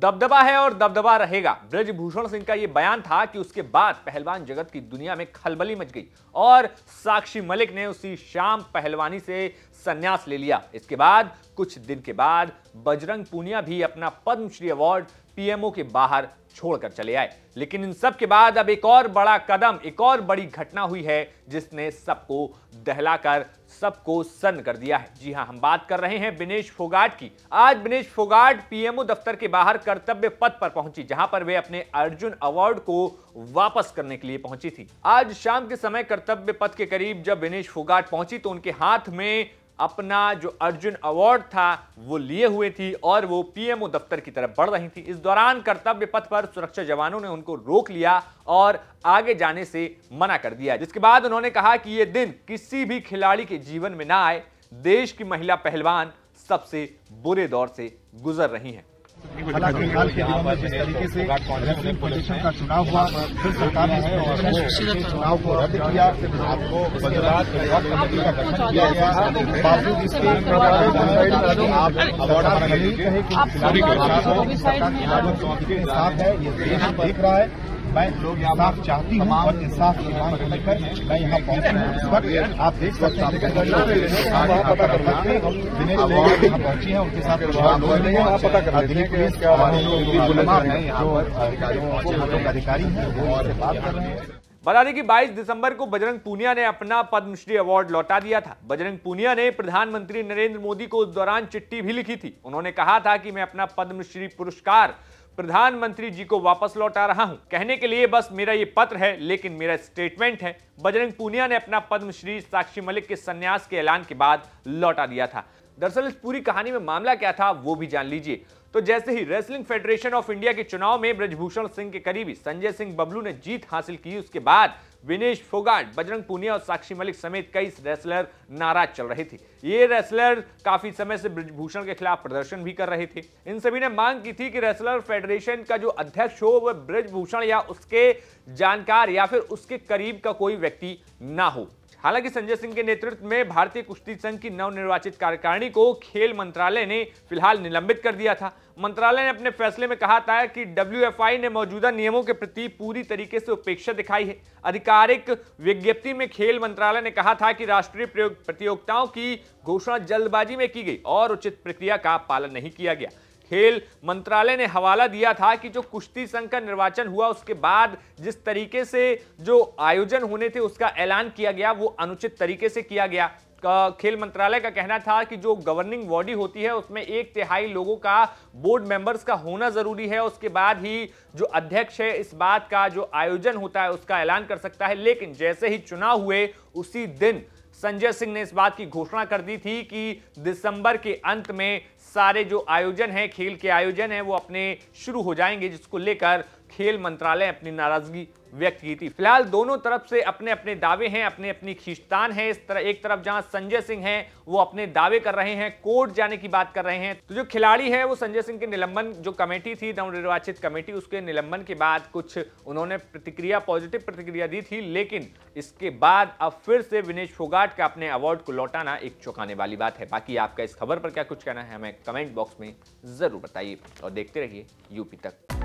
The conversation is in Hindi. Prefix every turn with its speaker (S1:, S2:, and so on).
S1: दबदबा है और दबदबा रहेगा ब्रजभूषण सिंह का यह बयान था कि उसके बाद पहलवान जगत की दुनिया में खलबली मच गई और साक्षी मलिक ने उसी शाम पहलवानी से संन्यास ले लिया इसके बाद कुछ दिन के बाद बजरंग पूनिया भी अपना पद्मश्री अवार्ड पीएमओ के बाहर छोड़कर चले आए लेकिन इन सब के बाद अब एक और बड़ा कदम एक और बड़ी घटना हुई है जिसने सबको दहलाकर सबको सन्न कर दिया है जी हां हम बात कर रहे हैं बिनेश फोगाट की आज बिनेश फोगाट पीएमओ दफ्तर के बाहर कर्तव्य पद पर पहुंची जहां पर वे अपने अर्जुन अवार्ड को वापस करने के लिए पहुंची थी आज शाम के समय कर्तव्य पद के करीब जब बिनेश फोगाट पहुंची तो उनके हाथ में अपना जो अर्जुन अवार्ड था वो लिए हुए थी और वो पीएमओ दफ्तर की तरफ बढ़ रही थी इस दौरान कर्तव्य पथ पर सुरक्षा जवानों ने उनको रोक लिया और आगे जाने से मना कर दिया जिसके बाद उन्होंने कहा कि ये दिन किसी भी खिलाड़ी के जीवन में ना आए देश की महिला पहलवान सबसे बुरे दौर से गुजर रही हैं हालांकि हाल के दिनों में जिस तरीके से रेफरिंग पोजीशन का चुनाव हुआ फिर सरकार ने चुनाव को रद्द किया आपको गुजरात का गठन किया गया बावजूद इसके तो आप अवार्ड कहे कि के साथ है ये देश देख रहा है मैं लोग चाहती हूँ और इंसाफ की मांग को लेकर मैं यहाँ हूँ इस वक्त आप देख सकते हैं दिनेश लोग यहाँ हैं उनके साथ दिल्ली पुलिस अधिकारी हैं वो उनसे बात कर रहे हैं बता दें कि 22 दिसंबर को बजरंग पूनिया ने अपना पद्मश्री अवार्ड लौटा दिया था बजरंग पूनिया ने प्रधानमंत्री नरेंद्र मोदी को उस दौरान चिट्ठी भी लिखी थी उन्होंने कहा था कि मैं अपना पद्मश्री पुरस्कार प्रधानमंत्री जी को वापस लौटा रहा हूं कहने के लिए बस मेरा ये पत्र है लेकिन मेरा स्टेटमेंट है बजरंग पूनिया ने अपना पद्मश्री साक्षी मलिक के सन्यास के ऐलान के बाद लौटा दिया था दरअसल इस पूरी कहानी में मामला क्या था वो भी जान लीजिए तो जैसे ही रेसलिंग फेडरेशन ऑफ इंडिया के चुनाव में ब्रजभूषण सिंह के करीबी संजय सिंह बबलू ने जीत हासिल की उसके बाद विनेश फोगाट बजरंग पुनिया और साक्षी मलिक समेत कई रेसलर नाराज चल रहे थे ये रेसलर काफी समय से ब्रजभूषण के खिलाफ प्रदर्शन भी कर रहे थे इन सभी ने मांग की थी कि रेसलर फेडरेशन का जो अध्यक्ष हो वह ब्रजभूषण या उसके जानकार या फिर उसके करीब का कोई व्यक्ति ना हो हालांकि संजय सिंह के नेतृत्व में भारतीय कुश्ती संघ की नवनिर्वाचित कार्यकारिणी को खेल मंत्रालय ने फिलहाल निलंबित कर दिया था मंत्रालय ने अपने फैसले में कहा था कि डब्ल्यू ने मौजूदा नियमों के प्रति पूरी तरीके से उपेक्षा दिखाई है आधिकारिक विज्ञप्ति में खेल मंत्रालय ने कहा था कि राष्ट्रीय प्रतियोगिताओं की घोषणा जल्दबाजी में की गई और उचित प्रक्रिया का पालन नहीं किया गया खेल मंत्रालय ने हवाला दिया था कि जो कुश्ती संघ का निर्वाचन हुआ उसके बाद जिस तरीके से जो आयोजन होने थे उसका ऐलान किया गया वो अनुचित तरीके से किया गया खेल मंत्रालय का कहना था कि जो गवर्निंग बॉडी होती है उसमें एक तिहाई लोगों का बोर्ड मेंबर्स का होना जरूरी है उसके बाद ही जो अध्यक्ष है इस बात का जो आयोजन होता है उसका ऐलान कर सकता है लेकिन जैसे ही चुनाव हुए उसी दिन संजय सिंह ने इस बात की घोषणा कर दी थी कि दिसंबर के अंत में सारे जो आयोजन हैं खेल के आयोजन हैं वो अपने शुरू हो जाएंगे जिसको लेकर खेल मंत्रालय अपनी नाराजगी व्यक्त की थी फिलहाल दोनों तरफ से अपने अपने दावे हैं अपने अपनी खींचतान है इस तरह एक तरफ जहां संजय सिंह हैं वो अपने दावे कर रहे हैं कोर्ट जाने की बात कर रहे हैं तो जो खिलाड़ी है वो संजय सिंह के निलंबन जो कमेटी थी नवनिर्वाचित कमेटी उसके निलंबन के बाद कुछ उन्होंने प्रतिक्रिया पॉजिटिव प्रतिक्रिया दी थी लेकिन इसके बाद अब फिर से विनेश फोगाट का अपने अवार्ड को लौटाना एक चौंकाने वाली बात है बाकी आपका इस खबर पर क्या कुछ कहना है हमें कमेंट बॉक्स में ज़रूर बताइए और देखते रहिए यूपी तक